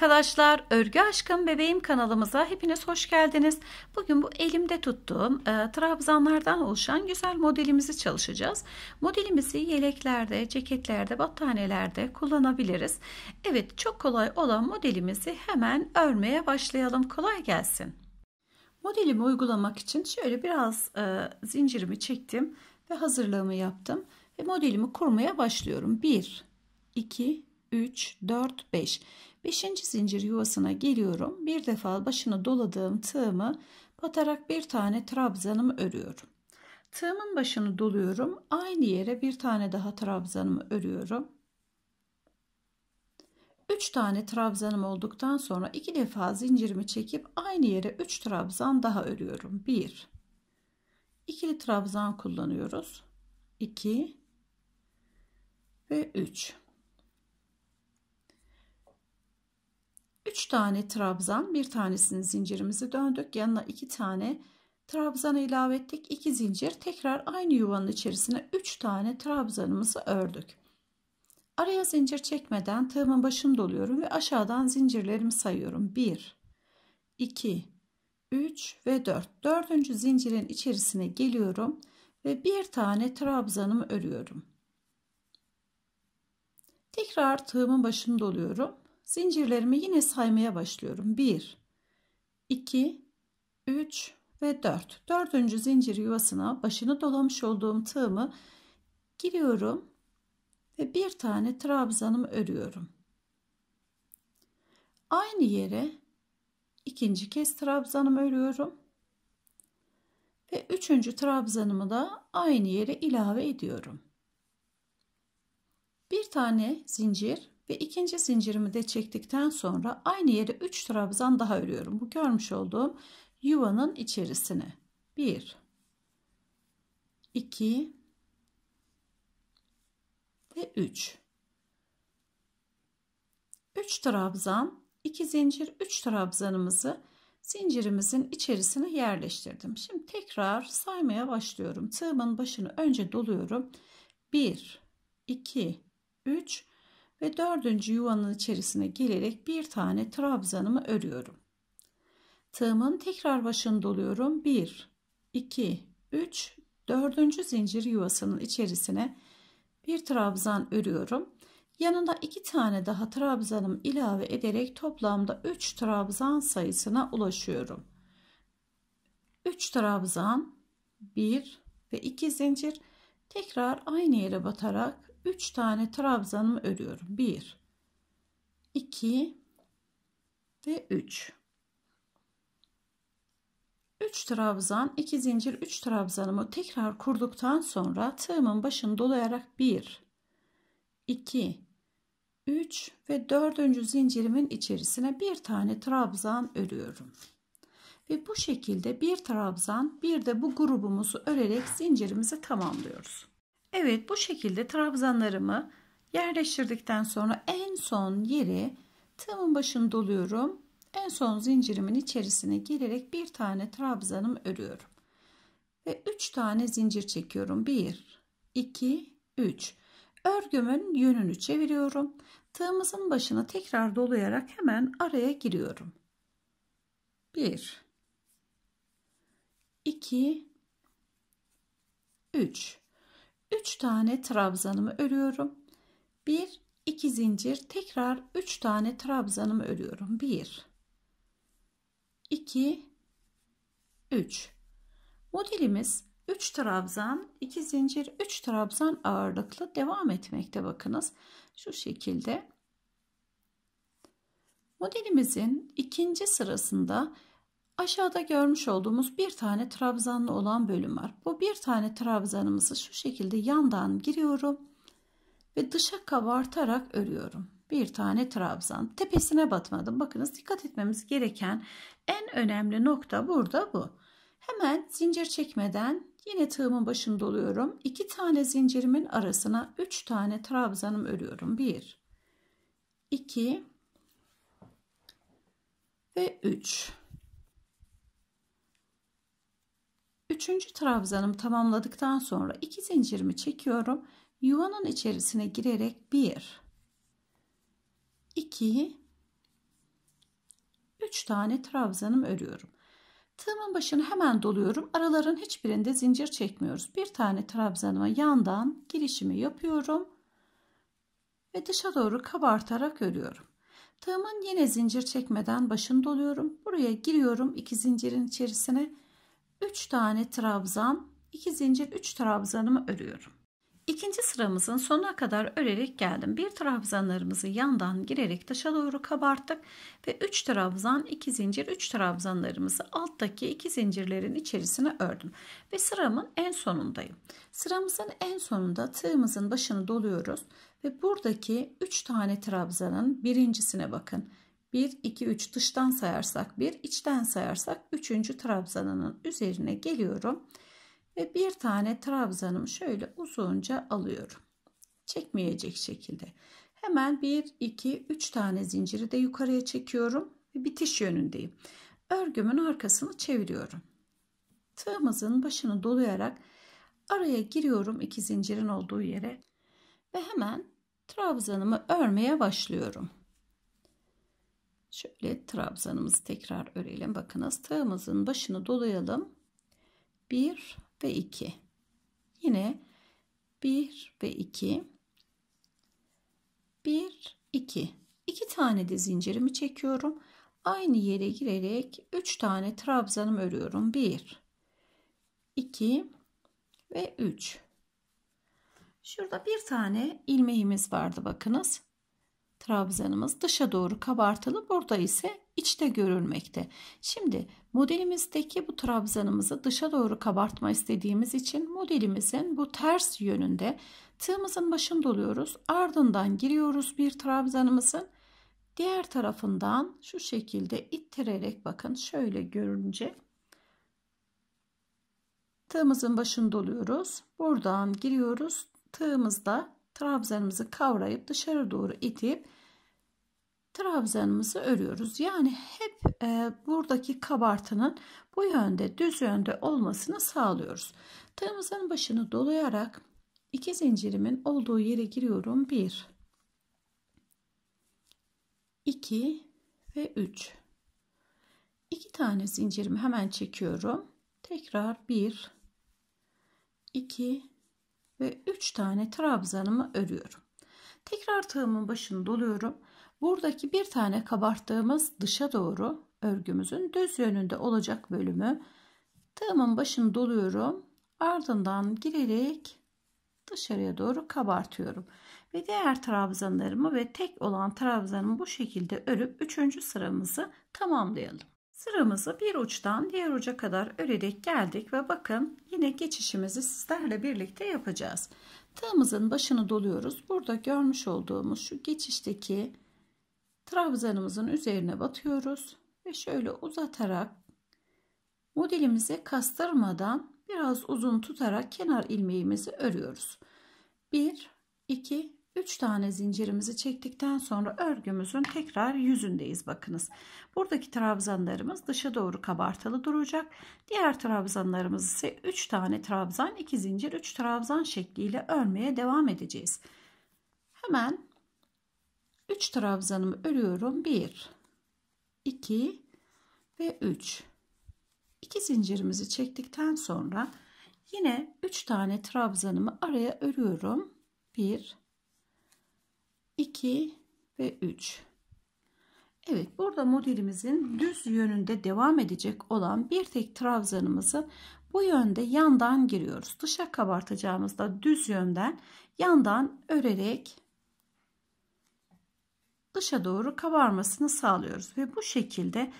arkadaşlar, Örgü Aşkım Bebeğim kanalımıza hepiniz hoş geldiniz. Bugün bu elimde tuttuğum e, trabzanlardan oluşan güzel modelimizi çalışacağız. Modelimizi yeleklerde, ceketlerde, battanelerde kullanabiliriz. Evet, çok kolay olan modelimizi hemen örmeye başlayalım. Kolay gelsin. Modelimi uygulamak için şöyle biraz e, zincirimi çektim ve hazırlığımı yaptım ve modelimi kurmaya başlıyorum. 1 2 3, 4, 5. 5. zincir yuvasına geliyorum. Bir defa başını doladığım tığımı batarak bir tane trabzanımı örüyorum. Tığımın başını doluyorum. Aynı yere bir tane daha trabzanımı örüyorum. 3 tane trabzanım olduktan sonra 2 defa zincirimi çekip aynı yere 3 trabzan daha örüyorum. 1 İkili trabzan kullanıyoruz. 2 ve 3. 3 tane trabzan bir tanesini zincirimizi döndük yanına 2 tane trabzan ilave ettik 2 zincir tekrar aynı yuvanın içerisine 3 tane trabzanımızı ördük araya zincir çekmeden tığımın başını doluyorum ve aşağıdan zincirlerimi sayıyorum 1 2 3 ve 4 4. zincirin içerisine geliyorum ve bir tane trabzanımı örüyorum tekrar tığımın başını doluyorum Zincirlerimi yine saymaya başlıyorum. 1, 2, 3 ve 4. Dördüncü zincir yuvasına başını dolamış olduğum tığımı giriyorum ve bir tane trabzanımı örüyorum. Aynı yere ikinci kez trabzanımı örüyorum. Ve üçüncü trabzanımı da aynı yere ilave ediyorum. Bir tane zincir ve ikinci zincirimi de çektikten sonra aynı yere 3 trabzan daha örüyorum. Bu görmüş olduğum yuvanın içerisine. 1 2 ve 3. 3 trabzan, 2 zincir, 3 trabzanımızı zincirimizin içerisine yerleştirdim. Şimdi tekrar saymaya başlıyorum. Tığımın başını önce doluyorum. 1 2 3 ve dördüncü yuvanın içerisine gelerek bir tane trabzanımı örüyorum. Tığımın tekrar başını doluyorum. 1, 2, 3, dördüncü zincir yuvasının içerisine bir trabzan örüyorum. Yanında iki tane daha trabzanım ilave ederek toplamda 3 trabzan sayısına ulaşıyorum. 3 trabzan, 1 ve 2 zincir tekrar aynı yere batarak 3 tane trabzanımı örüyorum. 1 2 ve 3. 3 trabzan, 2 zincir, 3 trabzanımı tekrar kurduktan sonra tığımın başını dolayarak 1 2 3 ve 4. zincirimin içerisine bir tane trabzan örüyorum. Ve bu şekilde bir trabzan, bir de bu grubumuzu örerek zincirimizi tamamlıyoruz. Evet bu şekilde trabzanlarımı yerleştirdikten sonra en son yeri tığımın başını doluyorum. En son zincirimin içerisine girerek bir tane trabzanım örüyorum. Ve 3 tane zincir çekiyorum. 1, 2, 3. Örgümün yönünü çeviriyorum. Tığımızın başına tekrar dolayarak hemen araya giriyorum. 1, 2, 3. 3 tane trabzanımı örüyorum. 1 2 zincir tekrar 3 tane trabzanımı örüyorum. 1 2 3 Modelimiz 3 trabzan, 2 zincir, 3 trabzan ağırlıklı devam etmekte bakınız. Şu şekilde. Modelimizin ikinci sırasında Aşağıda görmüş olduğumuz bir tane trabzanlı olan bölüm var. Bu bir tane trabzanımızı şu şekilde yandan giriyorum ve dışa kabartarak örüyorum. Bir tane trabzan. Tepesine batmadım. Bakınız dikkat etmemiz gereken en önemli nokta burada bu. Hemen zincir çekmeden yine tığımın başını doluyorum. İki tane zincirimin arasına üç tane trabzanım örüyorum. Bir, iki ve üç. üçüncü trabzanımı tamamladıktan sonra iki zincirimi çekiyorum. Yuvanın içerisine girerek bir, iki, üç tane trabzanımı örüyorum. Tığımın başını hemen doluyorum. Araların hiçbirinde zincir çekmiyoruz. Bir tane trabzanıma yandan girişimi yapıyorum. Ve dışa doğru kabartarak örüyorum. Tığımın yine zincir çekmeden başını doluyorum. Buraya giriyorum iki zincirin içerisine 3 tane trabzan, 2 zincir 3 trabzanımı örüyorum. İkinci sıramızın sonuna kadar örerek geldim. Bir trabzanlarımızı yandan girerek dışa doğru kabarttık ve 3 trabzan, 2 zincir, 3 trabzanlarımızı alttaki 2 zincirlerin içerisine ördüm ve sıramın en sonundayım. Sıramızın en sonunda tığımızın başını doluyoruz ve buradaki 3 tane trabzanın birincisine bakın. 1, 2, 3 dıştan sayarsak 1, içten sayarsak 3. trabzanının üzerine geliyorum. Ve bir tane trabzanımı şöyle uzunca alıyorum. Çekmeyecek şekilde. Hemen 1, 2, 3 tane zinciri de yukarıya çekiyorum. Ve bitiş yönündeyim. Örgümün arkasını çeviriyorum. Tığımızın başını dolayarak araya giriyorum iki zincirin olduğu yere. Ve hemen trabzanımı örmeye başlıyorum. Şöyle trabzanımızı tekrar örelim. Bakınız tığımızın başını dolayalım. 1 ve 2. Yine 1 ve 2. 1 2. 2 tane de zincirimi çekiyorum. Aynı yere girerek 3 tane trabzanım örüyorum. 1 2 ve 3. Şurada bir tane ilmeğimiz vardı bakınız trabzanımız dışa doğru kabartılı burada ise içte görülmekte. Şimdi modelimizdeki bu trabzanımızı dışa doğru kabartma istediğimiz için modelimizin bu ters yönünde tığımızın başını doluyoruz. Ardından giriyoruz bir trabzanımızın diğer tarafından şu şekilde ittirerek bakın şöyle görünce tığımızın başını doluyoruz. Buradan giriyoruz. Tığımızda trabzanımızı kavrayıp dışarı doğru itip trabzanımızı örüyoruz. Yani hep e, buradaki kabartının bu yönde düz yönde olmasını sağlıyoruz. Tığımızın başını dolayarak iki zincirimin olduğu yere giriyorum. 1 2 ve 3 2 tane zincirimi hemen çekiyorum. Tekrar 1 2 ve 3 tane trabzanımı örüyorum. Tekrar tığımın başını doluyorum. Buradaki bir tane kabarttığımız dışa doğru örgümüzün düz yönünde olacak bölümü tığımın başını doluyorum. Ardından girerek dışarıya doğru kabartıyorum. Ve diğer trabzanlarımı ve tek olan trabzanımı bu şekilde örüp 3. sıramızı tamamlayalım. Sıramızı bir uçtan diğer uca kadar örerek geldik ve bakın yine geçişimizi sizlerle birlikte yapacağız. Tığımızın başını doluyoruz. Burada görmüş olduğumuz şu geçişteki trabzanımızın üzerine batıyoruz ve şöyle uzatarak modelimize kastırmadan biraz uzun tutarak kenar ilmeğimizi örüyoruz. 1 2 3 tane zincirimizi çektikten sonra örgümüzün tekrar yüzündeyiz bakınız. Buradaki trabzanlarımız dışa doğru kabartılı duracak. Diğer trabzanlarımız ise 3 tane trabzan, 2 zincir, 3 trabzan şekliyle örmeye devam edeceğiz. Hemen 3 trabzanımı örüyorum. 1 2 ve 3. 2 zincirimizi çektikten sonra yine 3 tane trabzanımı araya örüyorum. 1 2 ve 3 Evet burada modelimizin düz yönünde devam edecek olan bir tek trabzanımızı bu yönde yandan giriyoruz. Dışa kabartacağımızda düz yönden yandan örerek dışa doğru kabarmasını sağlıyoruz. Ve bu şekilde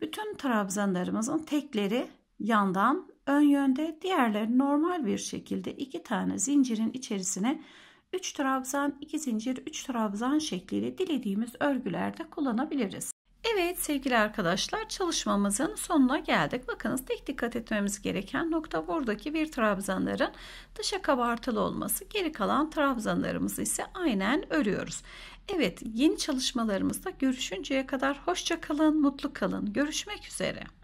bütün trabzanlarımızın tekleri yandan ön yönde diğerleri normal bir şekilde iki tane zincirin içerisine 3 trabzan, 2 zincir, 3 trabzan şekliyle dilediğimiz örgülerde kullanabiliriz. Evet sevgili arkadaşlar çalışmamızın sonuna geldik. Bakınız tek dikkat etmemiz gereken nokta buradaki bir trabzanların dışa kabartılı olması. Geri kalan trabzanlarımızı ise aynen örüyoruz. Evet yeni çalışmalarımızda görüşünceye kadar hoşça kalın, mutlu kalın. Görüşmek üzere.